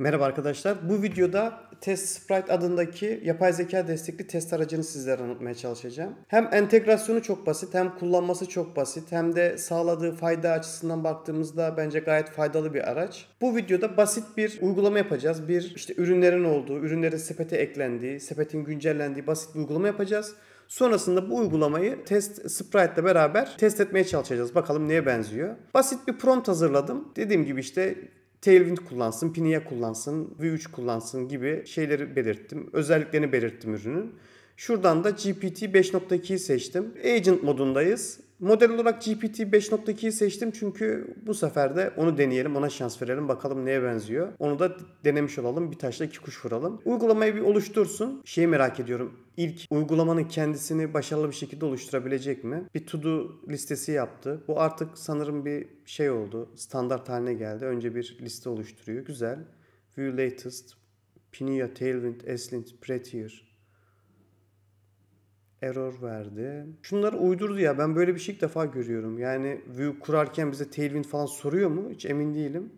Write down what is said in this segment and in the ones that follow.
Merhaba arkadaşlar. Bu videoda Test Sprite adındaki yapay zeka destekli test aracını sizlere anlatmaya çalışacağım. Hem entegrasyonu çok basit, hem kullanması çok basit, hem de sağladığı fayda açısından baktığımızda bence gayet faydalı bir araç. Bu videoda basit bir uygulama yapacağız. Bir işte ürünlerin olduğu, ürünlerin sepete eklendiği, sepetin güncellendiği basit bir uygulama yapacağız. Sonrasında bu uygulamayı test Sprite ile beraber test etmeye çalışacağız. Bakalım neye benziyor. Basit bir prompt hazırladım. Dediğim gibi işte Tailwind kullansın, Pinia kullansın, V3 kullansın gibi şeyleri belirttim. Özelliklerini belirttim ürünün. Şuradan da GPT 5.2'yi seçtim. Agent modundayız. Model olarak GPT 5.2'yi seçtim çünkü bu sefer de onu deneyelim, ona şans verelim, bakalım neye benziyor. Onu da denemiş olalım, bir taşla iki kuş vuralım. Uygulamayı bir oluştursun. Şeyi merak ediyorum, İlk uygulamanın kendisini başarılı bir şekilde oluşturabilecek mi? Bir to do listesi yaptı. Bu artık sanırım bir şey oldu, standart haline geldi. Önce bir liste oluşturuyor, güzel. View latest, Pinia, Tailwind, Eslint, Prettier, error verdi. Şunları uydurdu ya ben böyle bir şey ilk defa görüyorum. Yani view kurarken bize tailwind falan soruyor mu hiç emin değilim.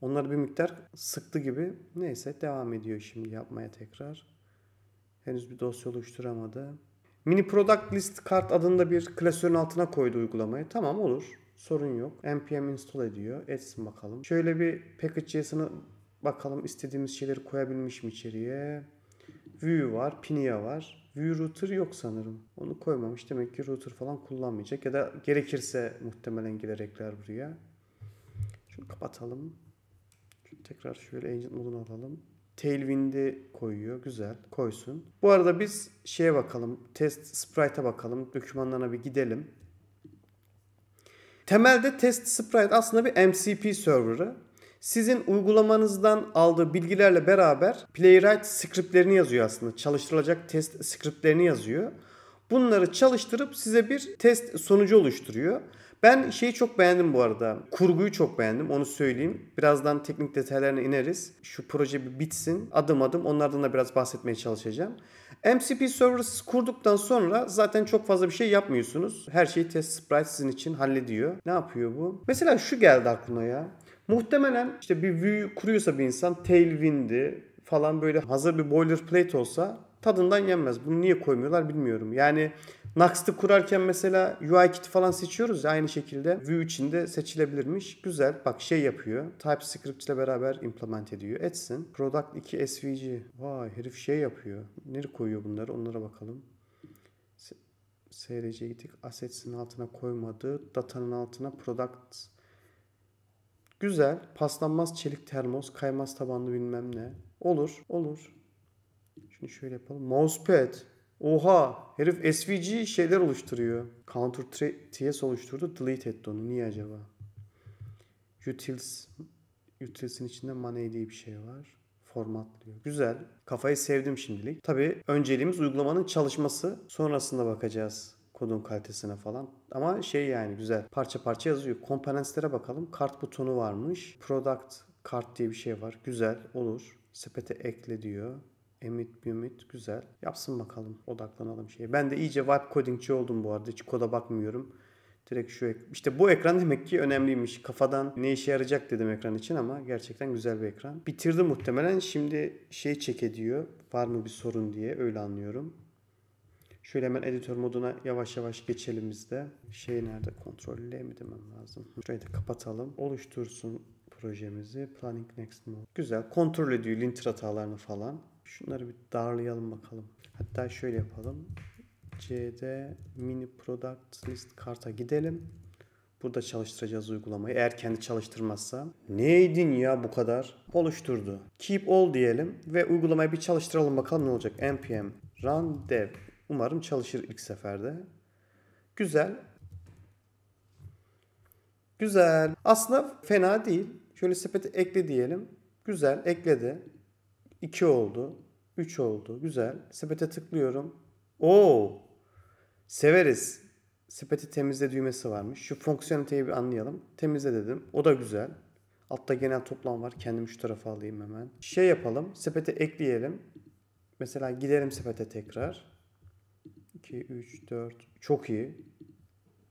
Onları bir miktar sıktı gibi. Neyse devam ediyor şimdi yapmaya tekrar. Henüz bir dosya oluşturamadı. Mini Product List kart adında bir klasörün altına koydu uygulamayı. Tamam olur. Sorun yok. npm install ediyor. Etsin bakalım. Şöyle bir package.js'ını bakalım istediğimiz şeyleri koyabilmiş mi içeriye. View var, Pinia var. View router yok sanırım. Onu koymamış. Demek ki router falan kullanmayacak. Ya da gerekirse muhtemelen gelir ekler buraya. Şunu kapatalım. Şunu tekrar şöyle agent modunu alalım. Tailwind'i koyuyor. Güzel. Koysun. Bu arada biz şeye bakalım. Test sprite'a bakalım. Dokümanlarına bir gidelim. Temelde test sprite aslında bir MCP server'ı sizin uygulamanızdan aldığı bilgilerle beraber Playwright scriptlerini yazıyor aslında. Çalıştırılacak test scriptlerini yazıyor. Bunları çalıştırıp size bir test sonucu oluşturuyor. Ben şeyi çok beğendim bu arada. Kurguyu çok beğendim onu söyleyeyim. Birazdan teknik detaylarına ineriz. Şu proje bir bitsin. Adım adım onlardan da biraz bahsetmeye çalışacağım. MCP Servers kurduktan sonra zaten çok fazla bir şey yapmıyorsunuz. Her şeyi test sprite sizin için hallediyor. Ne yapıyor bu? Mesela şu geldi aklıma ya. Muhtemelen işte bir view kuruyorsa bir insan tailwind'i falan böyle hazır bir boilerplate olsa tadından yenmez. Bunu niye koymuyorlar bilmiyorum. Yani Nuxt'ı kurarken mesela UI kit falan seçiyoruz ya aynı şekilde Vue içinde seçilebilirmiş. Güzel bak şey yapıyor. TypeScript ile beraber implement ediyor. Etsin. Product 2 SVG. Vay herif şey yapıyor. Nereye koyuyor bunları onlara bakalım. SRC'ye gittik. Assets'in altına koymadı. Datanın altına product Güzel. Paslanmaz çelik termos. Kaymaz tabanlı bilmem ne. Olur. Olur. Şimdi şöyle yapalım. Mousepad. Oha. Herif SVG şeyler oluşturuyor. Counter TS oluşturdu. Delete etti onu. Niye acaba? Utils. Utils'in içinde money diye bir şey var formatlıyor. Güzel. Kafayı sevdim şimdilik. Tabii önceliğimiz uygulamanın çalışması. Sonrasında bakacağız kodun kalitesine falan. Ama şey yani güzel. Parça parça yazıyor. Komponentlere bakalım. Kart butonu varmış. Product kart diye bir şey var. Güzel olur. Sepete ekle diyor. Emit Bümit güzel. Yapsın bakalım. Odaklanalım şeye. Ben de iyice vibe codingçi oldum bu arada. Hiç koda bakmıyorum. Direkt şu ek- işte bu ekran demek ki önemliymiş. Kafadan ne işe yarayacak dedim ekran için ama gerçekten güzel bir ekran. Bitirdi muhtemelen. Şimdi şey çek ediyor. Var mı bir sorun diye öyle anlıyorum. Şöyle hemen editör moduna yavaş yavaş geçelim biz de. Şey nerede? Kontrol L mi demem lazım? Şurayı da kapatalım. Oluştursun projemizi. Planning Next Mode. Güzel. Kontrol ediyor linter hatalarını falan. Şunları bir darlayalım bakalım. Hatta şöyle yapalım. Cd mini product list karta gidelim. Burada çalıştıracağız uygulamayı. Eğer kendi çalıştırmazsa. Neydin ya bu kadar? Oluşturdu. Keep all diyelim ve uygulamayı bir çalıştıralım bakalım ne olacak. npm run dev Umarım çalışır ilk seferde. Güzel. Güzel. Aslında fena değil. Şöyle sepete ekle diyelim. Güzel. Ekledi. 2 oldu. 3 oldu. Güzel. Sepete tıklıyorum. Oo! Severiz. Sepeti temizle düğmesi varmış. Şu fonksiyoniteyi bir anlayalım. Temizle dedim. O da güzel. Altta genel toplam var. Kendim şu tarafa alayım hemen. Şey yapalım. Sepete ekleyelim. Mesela giderim sepete tekrar. 2, 3, 4. Çok iyi.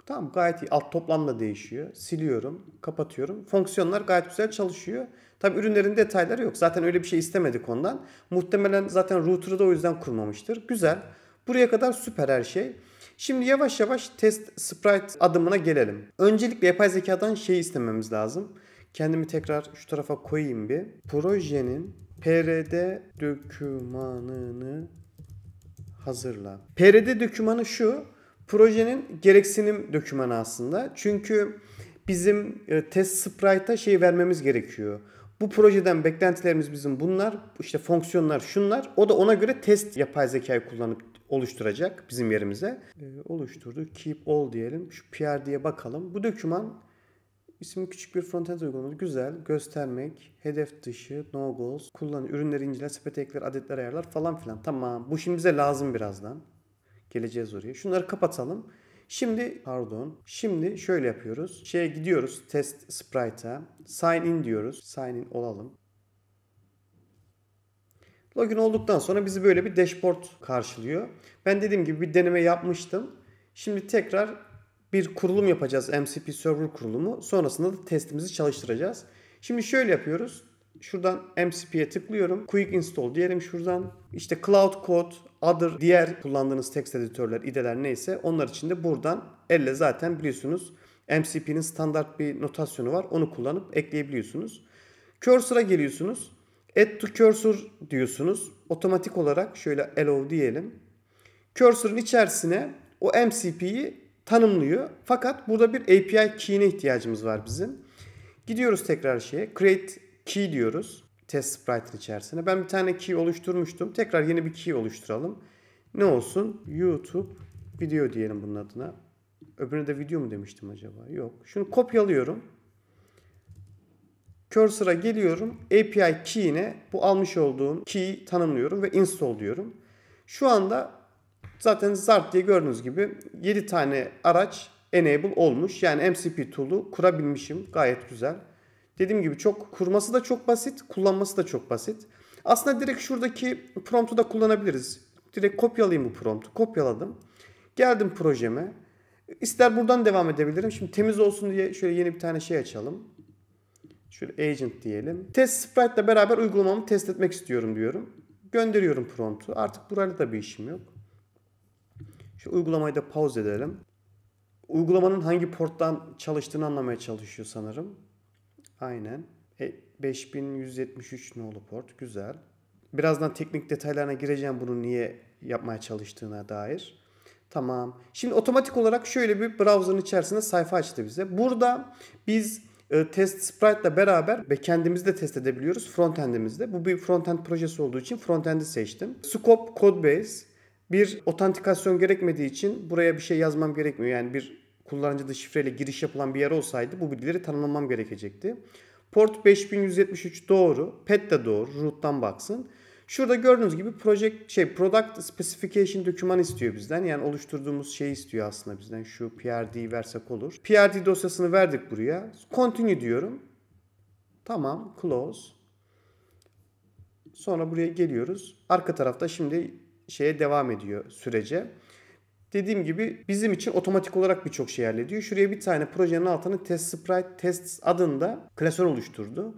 Tamam gayet iyi. Alt toplamla değişiyor. Siliyorum, kapatıyorum. Fonksiyonlar gayet güzel çalışıyor. Tabi ürünlerin detayları yok. Zaten öyle bir şey istemedik ondan. Muhtemelen zaten router'ı da o yüzden kurmamıştır. Güzel. Buraya kadar süper her şey. Şimdi yavaş yavaş test sprite adımına gelelim. Öncelikle yapay zekadan şey istememiz lazım. Kendimi tekrar şu tarafa koyayım bir. Projenin PRD dökümanını hazırla. PRD dokümanı şu. Projenin gereksinim dokümanı aslında. Çünkü bizim e, test sprite'a şey vermemiz gerekiyor. Bu projeden beklentilerimiz bizim bunlar. İşte fonksiyonlar şunlar. O da ona göre test yapay zekayı kullanıp oluşturacak bizim yerimize. E, oluşturdu. Keep all diyelim. Şu PRD'ye bakalım. Bu doküman İsimli küçük bir frontend uygulaması. Güzel. Göstermek, hedef dışı, no goals, kullan, ürünleri inceler, sepet ekler, adetler ayarlar falan filan. Tamam. Bu şimdi bize lazım birazdan. Geleceğiz oraya. Şunları kapatalım. Şimdi pardon. Şimdi şöyle yapıyoruz. Şeye gidiyoruz. Test Sprite'a. Sign in diyoruz. Sign in olalım. Login olduktan sonra bizi böyle bir dashboard karşılıyor. Ben dediğim gibi bir deneme yapmıştım. Şimdi tekrar bir kurulum yapacağız. MCP Server kurulumu. Sonrasında da testimizi çalıştıracağız. Şimdi şöyle yapıyoruz. Şuradan MCP'ye tıklıyorum. Quick Install diyelim şuradan. İşte Cloud Code, Other, diğer kullandığınız text editörler, ideler neyse onlar için de buradan elle zaten biliyorsunuz MCP'nin standart bir notasyonu var. Onu kullanıp ekleyebiliyorsunuz. Cursor'a geliyorsunuz. Add to cursor diyorsunuz. Otomatik olarak şöyle allow diyelim. Cursor'ın içerisine o MCP'yi tanımlıyor. Fakat burada bir API key'ine ihtiyacımız var bizim. Gidiyoruz tekrar şeye. Create key diyoruz. Test sprite'ın içerisine. Ben bir tane key oluşturmuştum. Tekrar yeni bir key oluşturalım. Ne olsun? YouTube video diyelim bunun adına. Öbürüne de video mu demiştim acaba? Yok. Şunu kopyalıyorum. Cursor'a geliyorum. API key'ine bu almış olduğum key'i tanımlıyorum ve install diyorum. Şu anda Zaten Zart diye gördüğünüz gibi 7 tane araç enable olmuş. Yani MCP tool'u kurabilmişim. Gayet güzel. Dediğim gibi çok kurması da çok basit, kullanması da çok basit. Aslında direkt şuradaki prompt'u da kullanabiliriz. Direkt kopyalayayım bu prompt'u. Kopyaladım. Geldim projeme. İster buradan devam edebilirim. Şimdi temiz olsun diye şöyle yeni bir tane şey açalım. Şöyle agent diyelim. Test sprite ile beraber uygulamamı test etmek istiyorum diyorum. Gönderiyorum prompt'u. Artık burayla da bir işim yok. Şu uygulamayı da pause edelim. Uygulamanın hangi porttan çalıştığını anlamaya çalışıyor sanırım. Aynen. E, 5173 nolu port. Güzel. Birazdan teknik detaylarına gireceğim bunu niye yapmaya çalıştığına dair. Tamam. Şimdi otomatik olarak şöyle bir browser'ın içerisinde sayfa açtı bize. Burada biz e, test sprite ile beraber ve kendimiz de test edebiliyoruz frontend'imizde. Bu bir frontend projesi olduğu için frontend'i seçtim. Scope, Codebase, bir otantikasyon gerekmediği için buraya bir şey yazmam gerekmiyor. Yani bir kullanıcı dışı şifreyle giriş yapılan bir yer olsaydı bu bilgileri tanımlamam gerekecekti. Port 5173 doğru, pet de doğru, root'tan baksın. Şurada gördüğünüz gibi project şey product specification doküman istiyor bizden. Yani oluşturduğumuz şey istiyor aslında bizden. Şu PRD versek olur. PRD dosyasını verdik buraya. Continue diyorum. Tamam, close. Sonra buraya geliyoruz. Arka tarafta şimdi şeye devam ediyor sürece. Dediğim gibi bizim için otomatik olarak birçok şey hallediyor. Şuraya bir tane projenin altına test sprite tests adında klasör oluşturdu.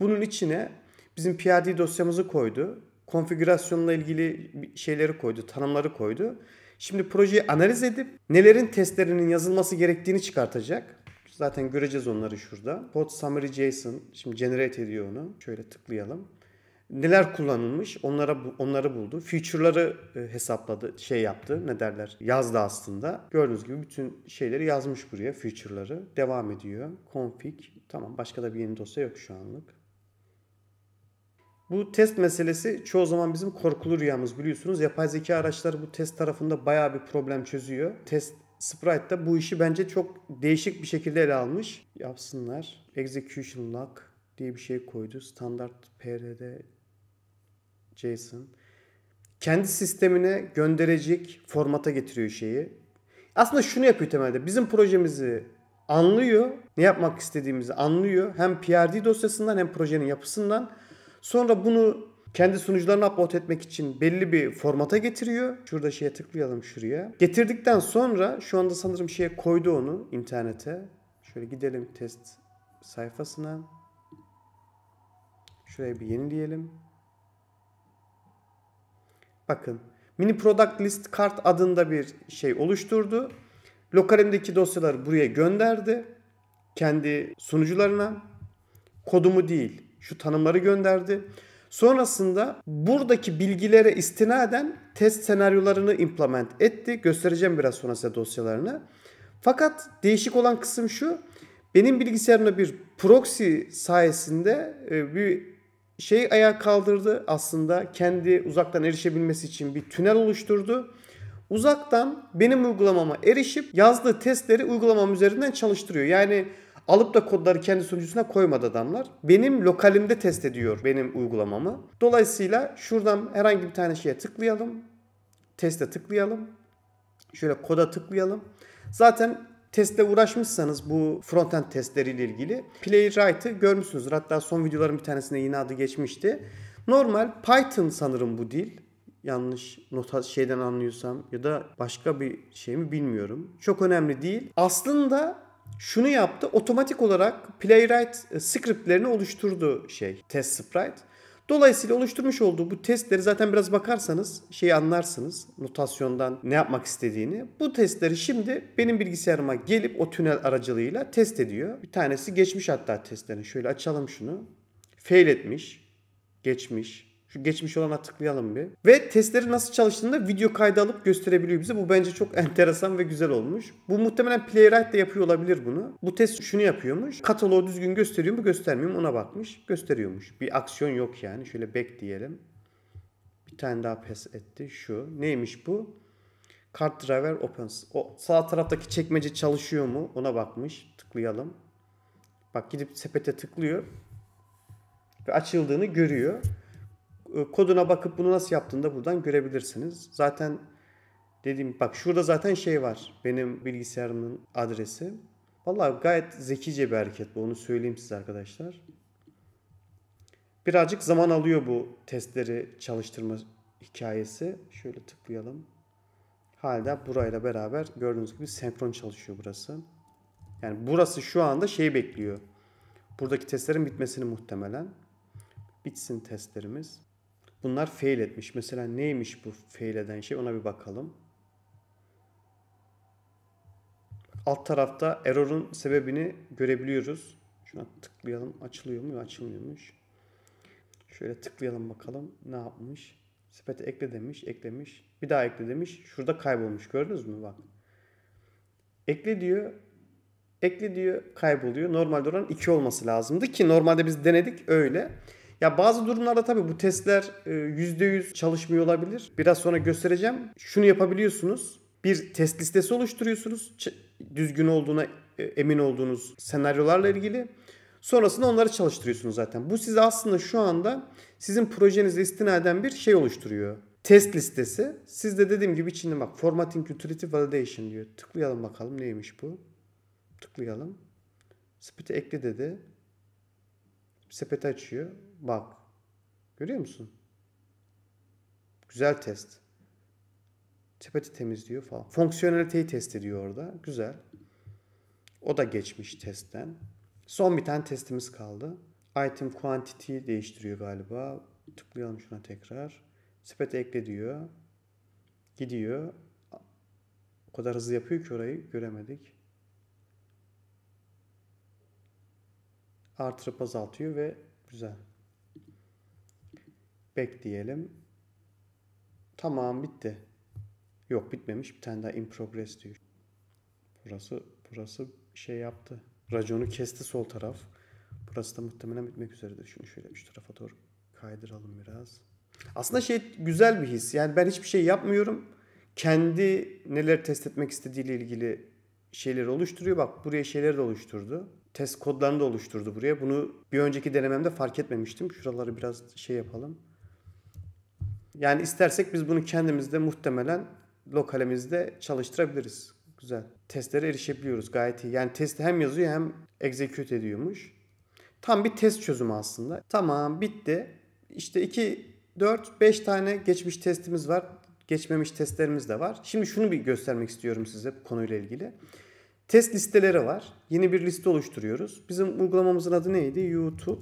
Bunun içine bizim prd dosyamızı koydu. Konfigürasyonla ilgili şeyleri koydu, tanımları koydu. Şimdi projeyi analiz edip nelerin testlerinin yazılması gerektiğini çıkartacak. Zaten göreceğiz onları şurada. Pod summary JSON şimdi generate ediyor onu. Şöyle tıklayalım neler kullanılmış onlara onları buldu. Feature'ları e, hesapladı, şey yaptı. Ne derler? Yazdı aslında. Gördüğünüz gibi bütün şeyleri yazmış buraya feature'ları. Devam ediyor. Config. Tamam başka da bir yeni dosya yok şu anlık. Bu test meselesi çoğu zaman bizim korkulu rüyamız biliyorsunuz. Yapay zeka araçları bu test tarafında bayağı bir problem çözüyor. Test Sprite de bu işi bence çok değişik bir şekilde ele almış. Yapsınlar. Execution lock diye bir şey koydu. Standart PR'de Jason kendi sistemine gönderecek formata getiriyor şeyi. Aslında şunu yapıyor temelde. Bizim projemizi anlıyor. Ne yapmak istediğimizi anlıyor. Hem PRD dosyasından hem projenin yapısından. Sonra bunu kendi sunucularına upload etmek için belli bir formata getiriyor. Şurada şeye tıklayalım şuraya. Getirdikten sonra şu anda sanırım şeye koydu onu internete. Şöyle gidelim test sayfasına. Şuraya bir yenileyelim. Bakın mini product list kart adında bir şey oluşturdu. Lokalimdeki dosyaları buraya gönderdi. Kendi sunucularına kodumu değil şu tanımları gönderdi. Sonrasında buradaki bilgilere istinaden test senaryolarını implement etti. Göstereceğim biraz sonra size dosyalarını. Fakat değişik olan kısım şu. Benim bilgisayarımda bir proxy sayesinde e, bir şey ayağa kaldırdı aslında kendi uzaktan erişebilmesi için bir tünel oluşturdu. Uzaktan benim uygulamama erişip yazdığı testleri uygulamam üzerinden çalıştırıyor. Yani alıp da kodları kendi sunucusuna koymadı adamlar. Benim lokalimde test ediyor benim uygulamamı. Dolayısıyla şuradan herhangi bir tane şeye tıklayalım. Teste tıklayalım. Şöyle koda tıklayalım. Zaten testle uğraşmışsanız bu frontend testleriyle ilgili Playwright'ı görmüşsünüzdür. Hatta son videoların bir tanesinde yine adı geçmişti. Normal Python sanırım bu dil. Yanlış nota şeyden anlıyorsam ya da başka bir şey mi bilmiyorum. Çok önemli değil. Aslında şunu yaptı. Otomatik olarak Playwright e, scriptlerini oluşturdu şey test sprite. Dolayısıyla oluşturmuş olduğu bu testleri zaten biraz bakarsanız şeyi anlarsınız notasyondan ne yapmak istediğini. Bu testleri şimdi benim bilgisayarıma gelip o tünel aracılığıyla test ediyor. Bir tanesi geçmiş hatta testlerini. Şöyle açalım şunu. Fail etmiş, geçmiş, şu geçmiş olana tıklayalım bir. Ve testleri nasıl çalıştığında video kaydı alıp gösterebiliyor bize. Bu bence çok enteresan ve güzel olmuş. Bu muhtemelen Playwright de yapıyor olabilir bunu. Bu test şunu yapıyormuş. Kataloğu düzgün gösteriyor mu göstermiyor mu ona bakmış. Gösteriyormuş. Bir aksiyon yok yani. Şöyle back diyelim. Bir tane daha pes etti. Şu. Neymiş bu? Card driver opens. O sağ taraftaki çekmece çalışıyor mu? Ona bakmış. Tıklayalım. Bak gidip sepete tıklıyor. Ve açıldığını görüyor. E, koduna bakıp bunu nasıl yaptığını da buradan görebilirsiniz. Zaten dediğim bak şurada zaten şey var. Benim bilgisayarımın adresi. Vallahi gayet zekice bir hareket bu. Onu söyleyeyim size arkadaşlar. Birazcık zaman alıyor bu testleri çalıştırma hikayesi. Şöyle tıklayalım. Halde burayla beraber gördüğünüz gibi senkron çalışıyor burası. Yani burası şu anda şey bekliyor. Buradaki testlerin bitmesini muhtemelen. Bitsin testlerimiz. Bunlar fail etmiş. Mesela neymiş bu fail eden şey ona bir bakalım. Alt tarafta error'un sebebini görebiliyoruz. Şuna tıklayalım. Açılıyor mu? Açılmıyormuş. Şöyle tıklayalım bakalım. Ne yapmış? Sepete ekle demiş. Eklemiş. Bir daha ekle demiş. Şurada kaybolmuş. Gördünüz mü? Bak. Ekle diyor. Ekle diyor. Kayboluyor. Normalde oran 2 olması lazımdı ki normalde biz denedik öyle. Ya bazı durumlarda tabii bu testler %100 e, çalışmıyor olabilir. Biraz sonra göstereceğim. Şunu yapabiliyorsunuz. Bir test listesi oluşturuyorsunuz. Düzgün olduğuna e, emin olduğunuz senaryolarla ilgili. Sonrasında onları çalıştırıyorsunuz zaten. Bu size aslında şu anda sizin projenize istinaden bir şey oluşturuyor. Test listesi. Sizde dediğim gibi içinde bak Formatting Utility Validation diyor. Tıklayalım bakalım neymiş bu. Tıklayalım. Sepete ekle dedi. Sepeti açıyor. Bak. Görüyor musun? Güzel test. Sepeti temizliyor falan. Fonksiyoneliteyi test ediyor orada. Güzel. O da geçmiş testten. Son bir tane testimiz kaldı. Item quantity değiştiriyor galiba. Tıklayalım şuna tekrar. Sepete ekle diyor. Gidiyor. O kadar hızlı yapıyor ki orayı göremedik. Artırıp azaltıyor ve güzel back diyelim. Tamam bitti. Yok bitmemiş. Bir tane daha in progress diyor. Burası burası şey yaptı. Raconu kesti sol taraf. Burası da muhtemelen bitmek üzeredir. Şunu şöyle üç tarafa doğru kaydıralım biraz. Aslında şey güzel bir his. Yani ben hiçbir şey yapmıyorum. Kendi neler test etmek istediğiyle ilgili şeyleri oluşturuyor. Bak buraya şeyleri de oluşturdu. Test kodlarını da oluşturdu buraya. Bunu bir önceki denememde fark etmemiştim. Şuraları biraz şey yapalım. Yani istersek biz bunu kendimizde muhtemelen lokalimizde çalıştırabiliriz. Güzel. Testlere erişebiliyoruz gayet iyi. Yani testi hem yazıyor hem execute ediyormuş. Tam bir test çözümü aslında. Tamam bitti. İşte 2, 4, 5 tane geçmiş testimiz var. Geçmemiş testlerimiz de var. Şimdi şunu bir göstermek istiyorum size bu konuyla ilgili. Test listeleri var. Yeni bir liste oluşturuyoruz. Bizim uygulamamızın adı neydi? YouTube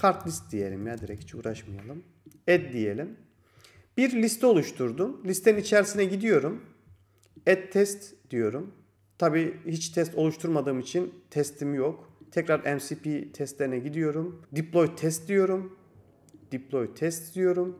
Kart list diyelim ya direkt hiç uğraşmayalım. Add diyelim. Bir liste oluşturdum. Listenin içerisine gidiyorum. Add test diyorum. Tabi hiç test oluşturmadığım için testim yok. Tekrar MCP testlerine gidiyorum. Deploy test diyorum. Deploy test diyorum.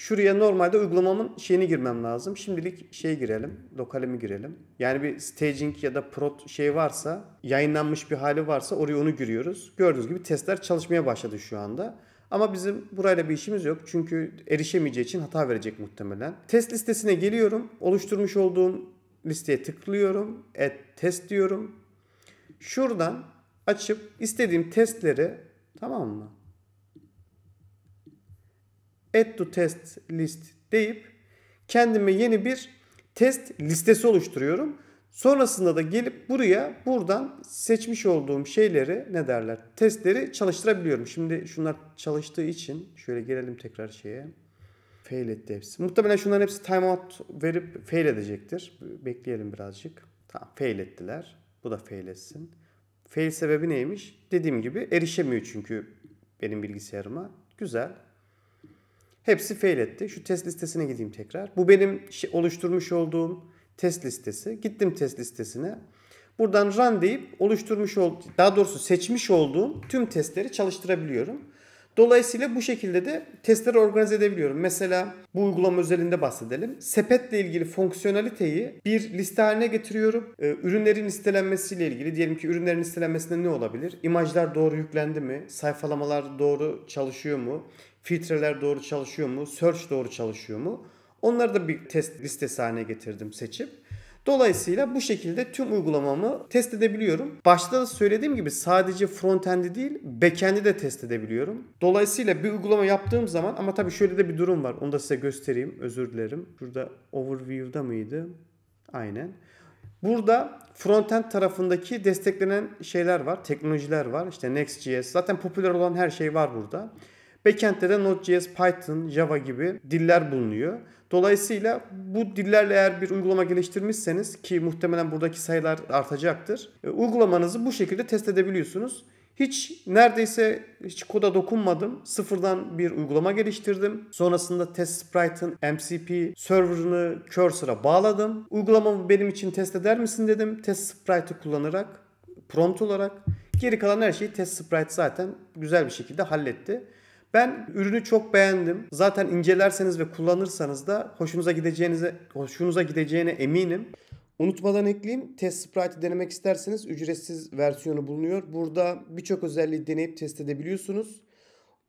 Şuraya normalde uygulamamın şeyini girmem lazım. Şimdilik şey girelim. Lokalimi girelim. Yani bir staging ya da prod şey varsa, yayınlanmış bir hali varsa oraya onu giriyoruz. Gördüğünüz gibi testler çalışmaya başladı şu anda. Ama bizim burayla bir işimiz yok. Çünkü erişemeyeceği için hata verecek muhtemelen. Test listesine geliyorum. Oluşturmuş olduğum listeye tıklıyorum. Add test diyorum. Şuradan açıp istediğim testleri tamam mı? add to test list deyip kendime yeni bir test listesi oluşturuyorum. Sonrasında da gelip buraya buradan seçmiş olduğum şeyleri ne derler testleri çalıştırabiliyorum. Şimdi şunlar çalıştığı için şöyle gelelim tekrar şeye. Fail etti hepsi. Muhtemelen şunların hepsi timeout verip fail edecektir. Bekleyelim birazcık. Tamam fail ettiler. Bu da fail etsin. Fail sebebi neymiş? Dediğim gibi erişemiyor çünkü benim bilgisayarıma. Güzel. Hepsi fail etti. Şu test listesine gideyim tekrar. Bu benim oluşturmuş olduğum test listesi. Gittim test listesine. Buradan run deyip oluşturmuş ol daha doğrusu seçmiş olduğum tüm testleri çalıştırabiliyorum. Dolayısıyla bu şekilde de testleri organize edebiliyorum. Mesela bu uygulama özelinde bahsedelim. Sepetle ilgili fonksiyonaliteyi bir liste haline getiriyorum. Ee, ürünlerin listelenmesiyle ilgili diyelim ki ürünlerin listelenmesinde ne olabilir? İmajlar doğru yüklendi mi? Sayfalamalar doğru çalışıyor mu? Filtreler doğru çalışıyor mu? Search doğru çalışıyor mu? Onları da bir test listesi haline getirdim seçip. Dolayısıyla bu şekilde tüm uygulamamı test edebiliyorum. Başta da söylediğim gibi sadece frontend'i değil backend'i de test edebiliyorum. Dolayısıyla bir uygulama yaptığım zaman ama tabii şöyle de bir durum var. Onu da size göstereyim. Özür dilerim. Burada overview'da mıydı? Aynen. Burada frontend tarafındaki desteklenen şeyler var, teknolojiler var. İşte Next.js zaten popüler olan her şey var burada. Backend'de de Node.js, Python, Java gibi diller bulunuyor. Dolayısıyla bu dillerle eğer bir uygulama geliştirmişseniz ki muhtemelen buradaki sayılar artacaktır. E, uygulamanızı bu şekilde test edebiliyorsunuz. Hiç neredeyse hiç koda dokunmadım. Sıfırdan bir uygulama geliştirdim. Sonrasında test sprite'ın MCP server'ını cursor'a bağladım. Uygulamamı benim için test eder misin dedim. Test sprite'ı kullanarak prompt olarak. Geri kalan her şeyi test sprite zaten güzel bir şekilde halletti. Ben ürünü çok beğendim. Zaten incelerseniz ve kullanırsanız da hoşunuza gideceğinize hoşunuza gideceğine eminim. Unutmadan ekleyeyim. Test Sprite'ı denemek isterseniz ücretsiz versiyonu bulunuyor. Burada birçok özelliği deneyip test edebiliyorsunuz.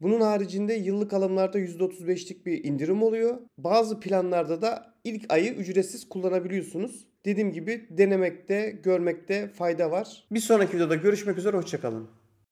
Bunun haricinde yıllık alımlarda %35'lik bir indirim oluyor. Bazı planlarda da ilk ayı ücretsiz kullanabiliyorsunuz. Dediğim gibi denemekte, görmekte fayda var. Bir sonraki videoda görüşmek üzere, hoşçakalın.